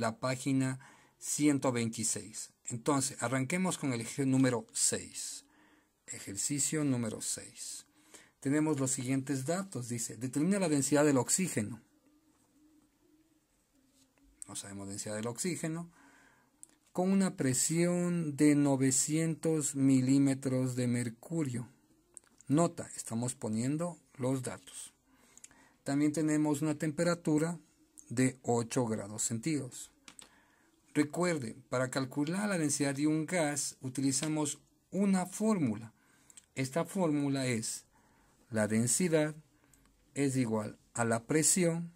la página 126. Entonces, arranquemos con el ejercicio número 6. Ejercicio número 6. Tenemos los siguientes datos. Dice, determina la densidad del oxígeno. No sabemos densidad del oxígeno. Con una presión de 900 milímetros de mercurio. Nota, estamos poniendo los datos. También tenemos una temperatura de 8 grados centígrados. Recuerde, para calcular la densidad de un gas utilizamos una fórmula. Esta fórmula es la densidad es igual a la presión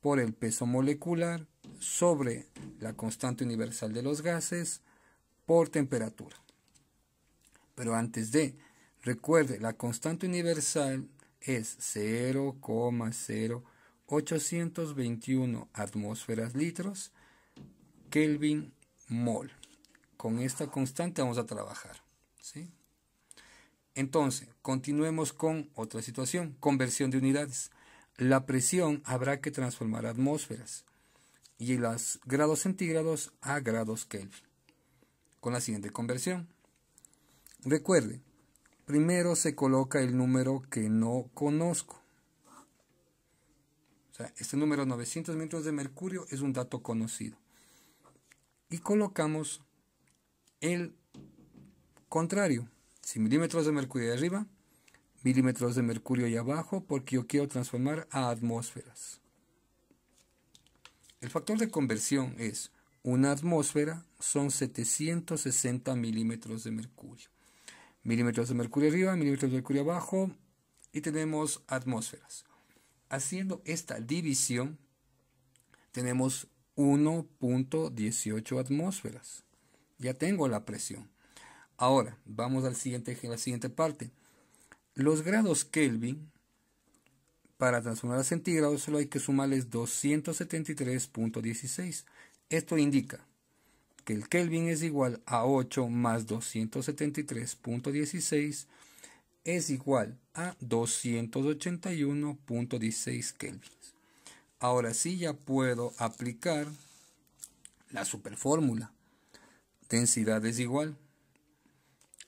por el peso molecular sobre la constante universal de los gases por temperatura. Pero antes de, recuerde, la constante universal es 0,0821 atmósferas litros Kelvin mol. Con esta constante vamos a trabajar. Entonces, continuemos con otra situación, conversión de unidades. La presión habrá que transformar a atmósferas y los grados centígrados a grados Kelvin con la siguiente conversión. Recuerde, primero se coloca el número que no conozco. este número 900 metros de mercurio es un dato conocido y colocamos el contrario, Si milímetros de mercurio de arriba, milímetros de mercurio ahí abajo, porque yo quiero transformar a atmósferas. El factor de conversión es una atmósfera son 760 milímetros de mercurio. Milímetros de mercurio arriba, milímetros de mercurio abajo y tenemos atmósferas. Haciendo esta división tenemos 1.18 atmósferas. Ya tengo la presión. Ahora, vamos al siguiente, a la siguiente parte. Los grados Kelvin, para transformar a centígrados, solo hay que sumarles 273.16. Esto indica que el Kelvin es igual a 8 más 273.16 es igual a 281.16 Kelvin. Ahora sí ya puedo aplicar la superfórmula. Densidad es igual.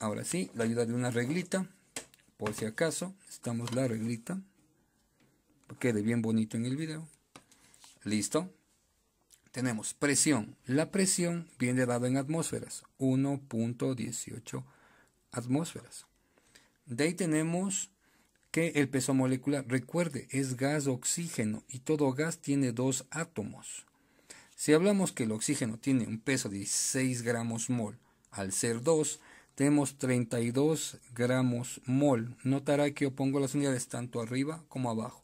Ahora sí, la ayuda de una reglita. Por si acaso, estamos la reglita. Quede bien bonito en el video. Listo. Tenemos presión. La presión viene dada en atmósferas. 1.18 atmósferas. De ahí tenemos el peso molecular, recuerde, es gas oxígeno y todo gas tiene dos átomos. Si hablamos que el oxígeno tiene un peso de 16 gramos mol, al ser 2, tenemos 32 gramos mol. Notará que yo pongo las unidades tanto arriba como abajo.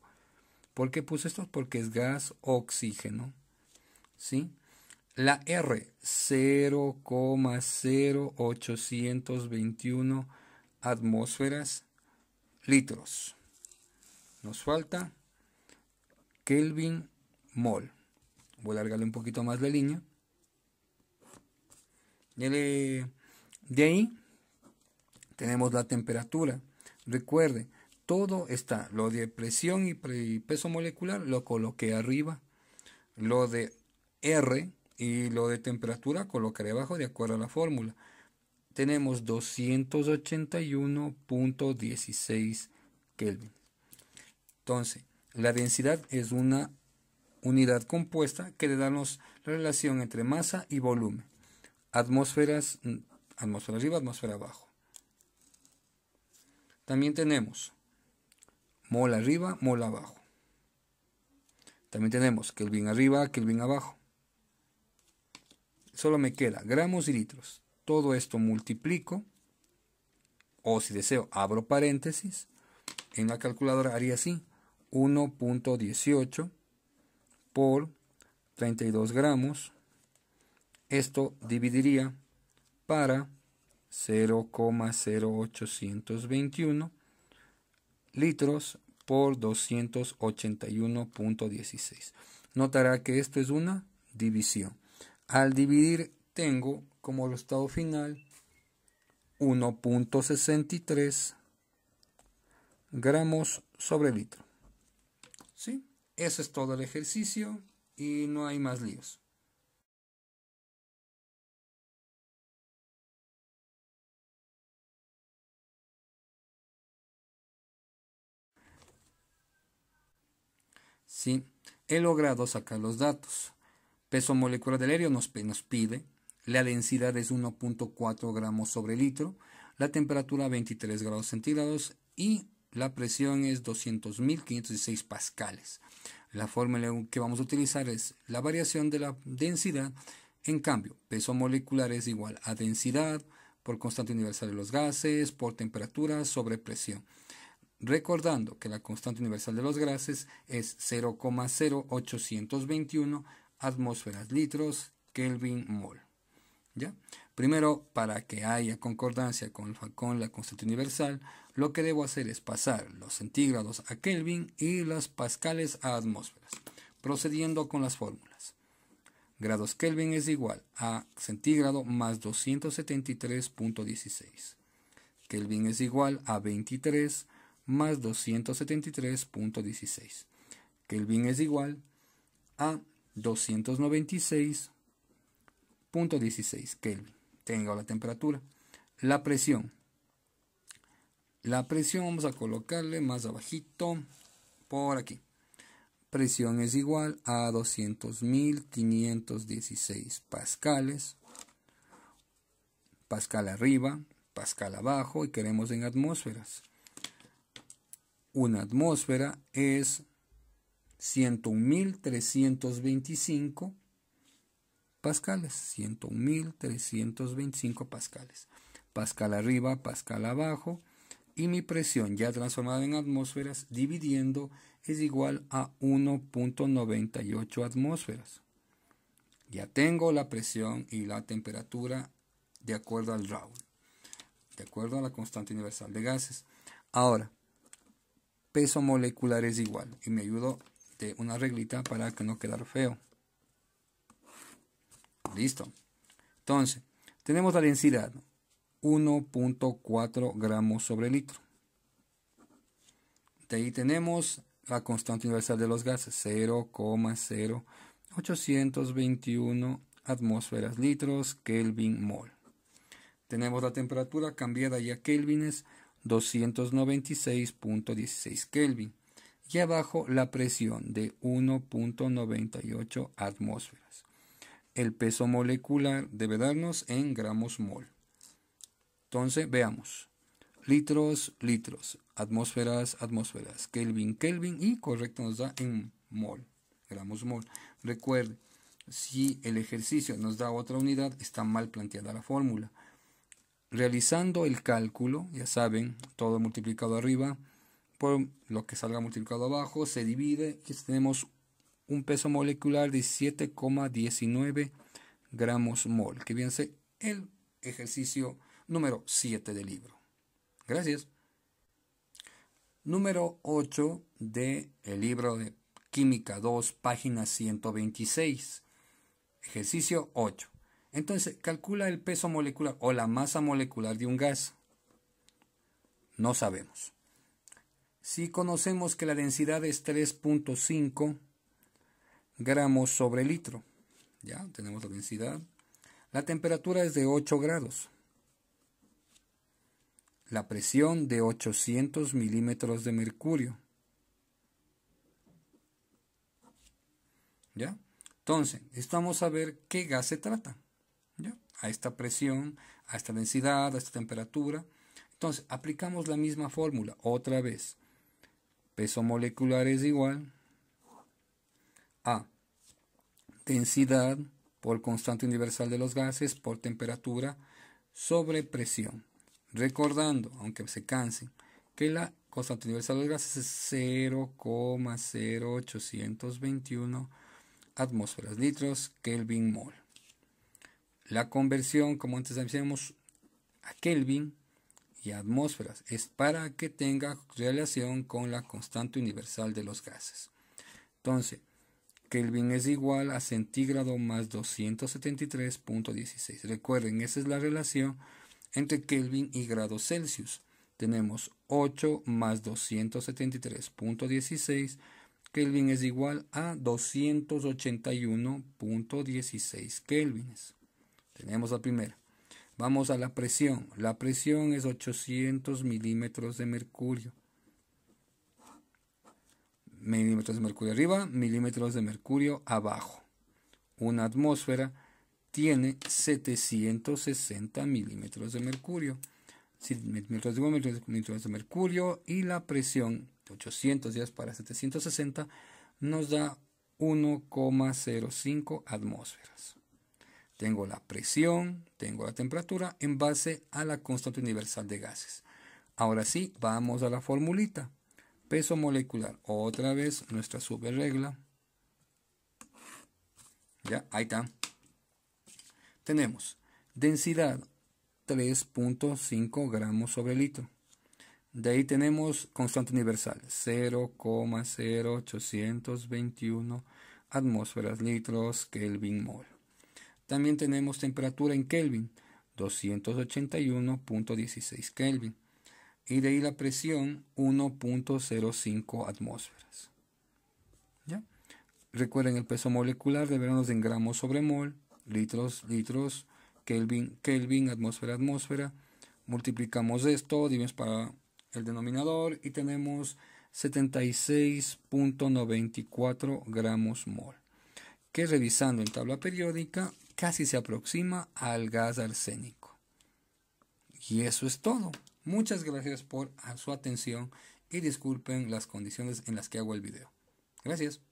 ¿Por qué puse esto? Porque es gas oxígeno. ¿Sí? La R, 0,0821 atmósferas litros. Nos falta Kelvin mol. Voy a alargarle un poquito más la línea. De ahí tenemos la temperatura. Recuerde, todo está. Lo de presión y peso molecular lo coloqué arriba. Lo de R y lo de temperatura colocaré abajo de acuerdo a la fórmula tenemos 281.16 Kelvin. Entonces, la densidad es una unidad compuesta que le da la relación entre masa y volumen. Atmósferas, atmósfera arriba, atmósfera abajo. También tenemos mol arriba, mol abajo. También tenemos Kelvin arriba, Kelvin abajo. Solo me queda gramos y litros. Todo esto multiplico, o si deseo, abro paréntesis. En la calculadora haría así, 1.18 por 32 gramos. Esto dividiría para 0,0821 litros por 281.16. Notará que esto es una división. Al dividir tengo como resultado final 1.63 gramos sobre litro. ¿Sí? Eso es todo el ejercicio y no hay más líos. Sí, he logrado sacar los datos. Peso molecular del aire nos pide la densidad es 1.4 gramos sobre litro, la temperatura 23 grados centígrados y la presión es 200.506 pascales. La fórmula que vamos a utilizar es la variación de la densidad. En cambio, peso molecular es igual a densidad por constante universal de los gases, por temperatura sobre presión. Recordando que la constante universal de los gases es 0,0821 atmósferas litros Kelvin mol. Primero, para que haya concordancia con, la constante universal, lo que debo hacer es pasar los centígrados a Kelvin y las pascales a atmósferas, procediendo con las fórmulas. Grados Kelvin es igual a centígrado más 273.16. Kelvin es igual a 23 más 273.16. Kelvin es igual a 296 16 Kelvin. Tengo la temperatura. La presión. La presión vamos a colocarle más abajito por aquí. Presión es igual a 200.516 pascales. Pascal arriba, pascal abajo y queremos en atmósferas. Una atmósfera es 101.325 pascales, 101.325 pascales. Pascal arriba, pascal abajo, y mi presión ya transformada en atmósferas dividiendo es igual a 1.98 atmósferas. Ya tengo la presión y la temperatura de acuerdo al Raoul, de acuerdo a la constante universal de gases. Ahora, peso molecular es igual y me ayudo de una reglita para que no quedar feo. Listo. Entonces, tenemos la densidad 1.4 gramos sobre litro. De ahí tenemos la constante universal de los gases 0,0821 atmósferas litros Kelvin mol. Tenemos la temperatura cambiada ya es 296.16 Kelvin y abajo la presión de 1.98 atmósferas el peso molecular debe darnos en gramos mol. Entonces, veamos. Litros, litros, atmósferas, atmósferas, Kelvin, Kelvin y correcto nos da en mol, gramos mol. Recuerde, si el ejercicio nos da otra unidad, está mal planteada la fórmula. Realizando el cálculo, ya saben, todo multiplicado arriba, por lo que salga multiplicado abajo, se divide y tenemos un peso molecular de 7,19 gramos mol, que bien sea el ejercicio número 7 del libro. Gracias. Número 8 del libro de Química 2, página 126. Ejercicio 8. Entonces, calcula el peso molecular o la masa molecular de un gas. No sabemos. Si conocemos que la densidad es 3.5 gramos sobre litro. Ya tenemos la densidad. La temperatura es de 8 grados. La presión de 800 milímetros de mercurio. ¿Ya? Entonces, estamos a ver qué gas se trata. ¿Ya? A esta presión, a esta densidad, a esta temperatura. Entonces, aplicamos la misma fórmula otra vez. Peso molecular es igual a densidad, por constante universal de los gases, por temperatura, sobre presión. Recordando, aunque se cansen, que la constante universal de los gases es 0,0821 atmósferas, litros, Kelvin mol. La conversión, como antes decíamos, a Kelvin y atmósferas es para que tenga relación con la constante universal de los gases. Entonces, Kelvin es igual a centígrado más 273.16. Recuerden, esa es la relación entre Kelvin y grados Celsius. Tenemos 8 más 273.16. Kelvin es igual a 281.16 kelvines. Tenemos la primera. Vamos a la presión. La presión es 800 milímetros de mercurio milímetros de mercurio arriba, milímetros de mercurio abajo. Una atmósfera tiene 760 milímetros de mercurio. Milímetros de, de mercurio y la presión de días para 760 nos da 1,05 atmósferas. Tengo la presión, tengo la temperatura en base a la constante universal de gases. Ahora sí, vamos a la formulita. Peso molecular, otra vez nuestra subregla. Ya, ahí está. Tenemos densidad 3.5 gramos sobre litro. De ahí tenemos constante universal 0,0821 atmósferas litros Kelvin mol. También tenemos temperatura en Kelvin 281.16 Kelvin y de ahí la presión 1.05 atmósferas. ¿Ya? Recuerden el peso molecular de en gramos sobre mol, litros, litros, Kelvin, Kelvin, atmósfera, atmósfera. Multiplicamos esto, dimos para el denominador y tenemos 76.94 gramos mol, que revisando en tabla periódica casi se aproxima al gas arsénico. Y eso es todo. Muchas gracias por su atención y disculpen las condiciones en las que hago el video. Gracias.